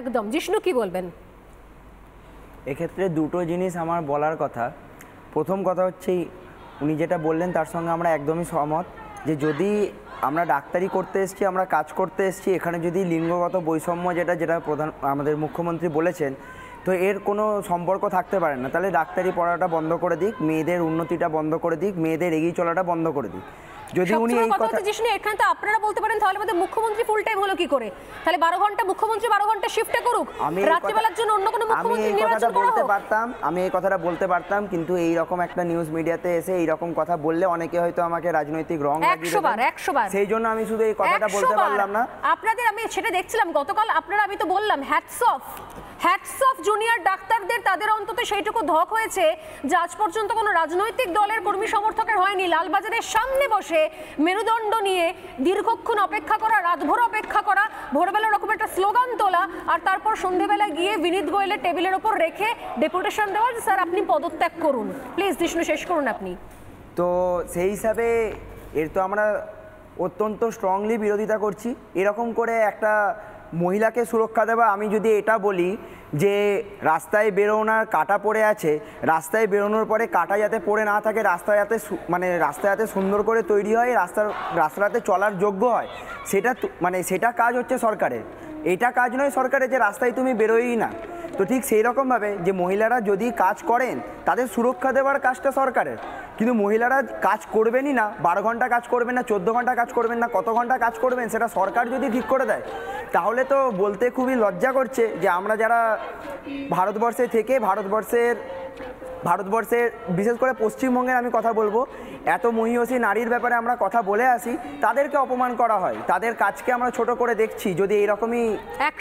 একদম জিষ্ণু কি বলবেন এক্ষেত্রে দুটো জিনিস আমার বলার কথা প্রথম কথা হচ্ছে উনি যেটা বললেন তার সঙ্গে আমরা একদমই সহমত যে যদি আমরা ডাক্তারি করতে এসেছি আমরা কাজ করতে এসেছি এখানে যদি লিঙ্গগত বৈষম্য যেটা যেটা প্রধান আমাদের মুখ্যমন্ত্রী বলেছেন তো এর কোনো সম্পর্ক থাকতে পারে না তাহলে ডাক্তারি পড়াটা বন্ধ করে দিক মেয়েদের উন্নতিটা বন্ধ করে দিক মেয়েদের এগিয়ে চলাটা বন্ধ করে দিক যদি উনি এই কথা যে শুনে এখান থেকে আপনারা বলতে পারেন তাহলে আমাদের মুখ্যমন্ত্রী ফুল টাইম হলো কি করে তাহলে 12 ঘন্টা মুখ্যমন্ত্রী 12 ঘন্টা শিফটে করুক রাত্রিবেলার জন্য অন্য কোনো মুখ্যমন্ত্রী নির্বাচন করা বলতে পারতাম আমি এই কথাটা বলতে পারতাম কিন্তু এই রকম একটা নিউজ মিডিয়াতে এসে এই রকম কথা বললে অনেকে হয়তো আমাকে রাজনৈতিক রং লাগিয়ে 100 বার 100 বার সেই জন্য আমি শুধু এই কথাটা বলতে পারলাম না আপনাদের আমি সেটা দেখছিলাম গতকাল আপনারা আমি তো বললাম hats off hats off junior ডাক্তারদের তাদের অন্তত সেইটুকু ধক হয়েছে যে আজ পর্যন্ত কোনো রাজনৈতিক দলের কর্মী সমর্থকের হয়নি লালবাজারের সামনে বসে মেরুদণ্ড নিয়ে দীর্ঘক্ষণ অপেক্ষা করা রাতভর অপেক্ষা করা ভোরবেলা রকম একটা স্লোগান তোলা আর তারপর সন্ধেবেলা গিয়ে বিনীত গোয়েলের টেবিলের ওপর রেখে ডেপুটেশন দেওয়া স্যার আপনি পদত্যাগ করুন প্লিজ জিষ্ণু শেষ করুন আপনি তো সেই হিসাবে এর তো আমরা অত্যন্ত স্ট্রংলি বিরোধিতা করছি এরকম করে একটা মহিলাকে সুরক্ষা দেওয়া আমি যদি এটা বলি যে রাস্তায় বেরোনোর কাটা পড়ে আছে রাস্তায় বেরোনোর পরে কাটা যাতে পড়ে না থাকে রাস্তা যাতে মানে রাস্তা যাতে সুন্দর করে তৈরি হয় রাস্তার রাস্তাতে চলার যোগ্য হয় সেটা মানে সেটা কাজ হচ্ছে সরকারের এটা কাজ নয় সরকারের যে রাস্তায় তুমি বেরোই না তো ঠিক সেই রকমভাবে যে মহিলারা যদি কাজ করেন তাদের সুরক্ষা দেওয়ার কাজটা সরকারের কিন্তু মহিলারা কাজ করবেনই না বারো ঘন্টা কাজ করবেন না চোদ্দো ঘন্টা কাজ করবেন না কত ঘন্টা কাজ করবেন সেটা সরকার যদি ঠিক করে দেয় তাহলে তো বলতে খুবই লজ্জা করছে যে আমরা যারা ভারতবর্ষে থেকে ভারতবর্ষের ভারতবর্ষে বিশেষ করে পশ্চিমবঙ্গের আমি কথা বলবো এত মহিষী নারীর ব্যাপারে আমরা কথা বলে আসি তাদেরকে অপমান করা হয় তাদের কাজকে আমরা ছোট করে দেখছি যদি এইরকমই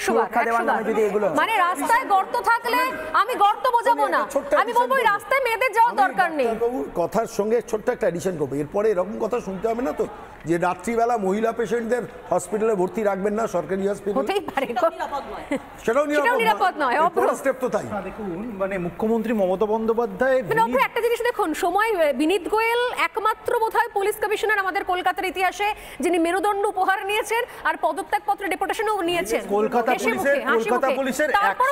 সুরক্ষা দেওয়ার নামে যদি এগুলো মানে রাস্তায় গর্ত থাকলে আমি গর্ত বোঝাবো না আমি বলবো রাস্তায় মেয়েদের যাওয়ার দরকার নেই কথার সঙ্গে ছোট্ট একটা এডিশন করবো এরপরে এরকম কথা শুনতে হবে না তো যে রাত্রিবেলা মহিলা পেশেন্টদের হসপিটালে ভর্তি রাখবেন না সরকারি হসপিটাল সেটাও নিরাপদ নয় তাই দেখুন মানে মুখ্যমন্ত্রী মমতা বন্দ্যোপাধ্যায় বন্দ্যোপাধ্যায় একটা জিনিস দেখুন সময় বিনীত গোয়েল একমাত্র বোধহয় পুলিশ কমিশনার আমাদের কলকাতার ইতিহাসে যিনি মেরুদণ্ড উপহার নিয়েছেন আর পদত্যাগ পত্র ডেপুটেশনও নিয়েছেন কলকাতা পুলিশের কলকাতা পুলিশের তারপর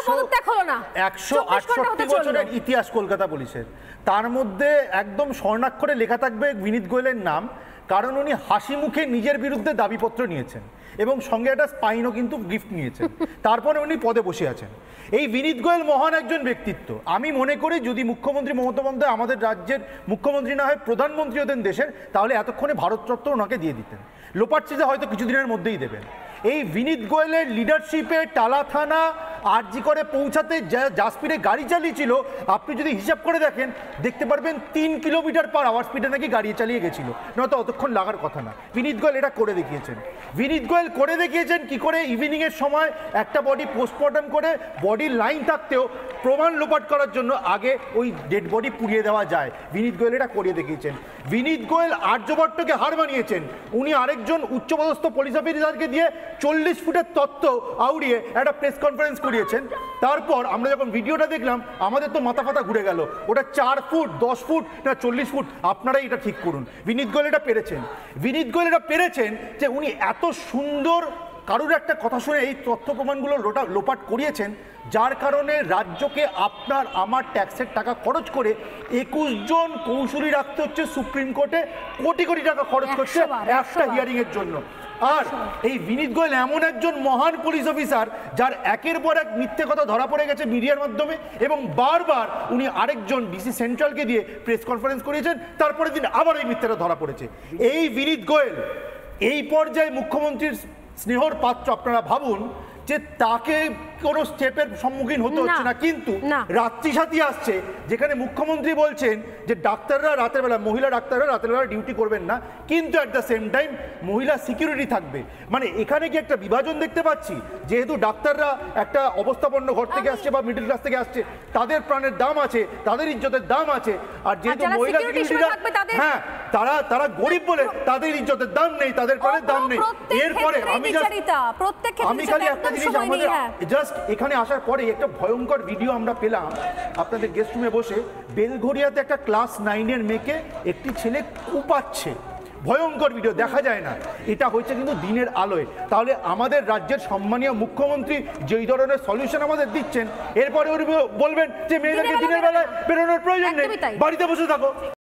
হলো না 168 বছরের ইতিহাস কলকাতা পুলিশের তার মধ্যে একদম স্বর্ণাক্ষরে লেখা থাকবে বিনীত গোয়েলের নাম কারণ উনি হাসি মুখে নিজের বিরুদ্ধে দাবিপত্র নিয়েছেন এবং সঙ্গে একটা স্পাইনও কিন্তু গিফট নিয়েছেন তারপরে উনি পদে বসে আছেন এই বিনীত গোয়েল মহান একজন ব্যক্তিত্ব আমি মনে করি যদি মুখ্যমন্ত্রী মমতা বন্দ্যোপাধ্যায় আমাদের রাজ্যের মুখ্যমন্ত্রী না হয় প্রধানমন্ত্রী হতেন দেশের তাহলে এতক্ষণে ভারতরত্ন ওনাকে দিয়ে দিতেন লোপাট্রিতে হয়তো কিছুদিনের মধ্যেই দেবেন এই বিনীত গোয়েলের লিডারশিপে টালা থানা আরজি করে পৌঁছাতে জাসপিরে গাড়ি চালিয়েছিল আপনি যদি হিসাব করে দেখেন দেখতে পারবেন তিন কিলোমিটার পার আওয়ার স্পিডে নাকি গাড়ি চালিয়ে গেছিল নয়তো অতক্ষণ লাগার কথা না বিনীত গোয়েল এটা করে দেখিয়েছেন বিনীত গোয়েল করে দেখিয়েছেন কি করে ইভিনিংয়ের সময় একটা বডি পোস্টমর্টম করে বডির লাইন থাকতেও প্রমাণ লোপাট করার জন্য আগে ওই ডেড বডি পুড়িয়ে দেওয়া যায় বিনীত গোয়েল এটা করে দেখিয়েছেন বিনীত গোয়েল আর্যভট্টকে হার মানিয়েছেন উনি আরেকজন উচ্চপদস্থ পুলিশ অফিসারকে দিয়ে চল্লিশ ফুটের তত্ত্ব আউড়িয়ে একটা প্রেস কনফারেন্স করে জড়িয়েছেন তারপর আমরা যখন ভিডিওটা দেখলাম আমাদের তো মাথা ফাতা ঘুরে গেল ওটা চার ফুট দশ ফুট না চল্লিশ ফুট আপনারাই এটা ঠিক করুন বিনীত গোয়েল এটা পেরেছেন বিনীত গোয়েল এটা পেরেছেন যে উনি এত সুন্দর কারুর একটা কথা শুনে এই তথ্য প্রমাণগুলো লোটা লোপাট করিয়েছেন যার কারণে রাজ্যকে আপনার আমার ট্যাক্সের টাকা খরচ করে একুশ জন কৌশলী রাখতে হচ্ছে সুপ্রিম কোর্টে কোটি কোটি টাকা খরচ করছে একটা হিয়ারিংয়ের জন্য আর এই বিনীত গোয়েল এমন একজন মহান পুলিশ অফিসার যার একের পর এক মিথ্যে কথা ধরা পড়ে গেছে মিডিয়ার মাধ্যমে এবং বারবার উনি আরেকজন ডিসি সেন্ট্রালকে দিয়ে প্রেস কনফারেন্স করিয়েছেন তারপরে দিন আবার এই মিথ্যেটা ধরা পড়েছে এই বিনীত গোয়েল এই পর্যায়ে মুখ্যমন্ত্রীর স্নেহর পাত্র আপনারা ভাবুন যে তাকে কোনো স্টেপের সম্মুখীন হতে হচ্ছে না কিন্তু রাত্রিসাথী আসছে যেখানে মুখ্যমন্ত্রী বলছেন যে ডাক্তাররা রাতের বেলা মহিলা ডাক্তাররা রাতের বেলা ডিউটি করবেন না কিন্তু অ্যাট দ্য সেম টাইম মহিলা সিকিউরিটি থাকবে মানে এখানে কি একটা বিভাজন দেখতে পাচ্ছি যেহেতু ডাক্তাররা একটা অবস্থাপন্ন ঘর থেকে আসছে বা মিডল ক্লাস থেকে আসছে তাদের প্রাণের দাম আছে তাদের ইজ্জতের দাম আছে আর যেহেতু মহিলা সিকিউরিটি হ্যাঁ তারা তারা গরিব বলে তাদের ইজ্জতের দাম নেই তাদের পরে দাম নেই এরপরে আমি আমি খালি একটা জিনিস আমাদের জাস্ট হ্যাঁ। এখানে আসার পরে একটা ভয়ঙ্কর ভিডিও আমরা পেলাম আপনাদের গেস্ট রুমে বসে বেলঘরিয়াতে একটা ক্লাস নাইনের মেয়েকে একটি ছেলে কুপাচ্ছে ভয়ঙ্কর ভিডিও দেখা যায় না এটা হয়েছে কিন্তু দিনের আলোয় তাহলে আমাদের রাজ্যের সম্মানীয় মুখ্যমন্ত্রী যেই ধরনের সলিউশন আমাদের দিচ্ছেন এরপরে বলবেন যে মেয়েদেরকে দিনের বেলায় বেরোনোর প্রয়োজন নেই বাড়িতে বসে থাকো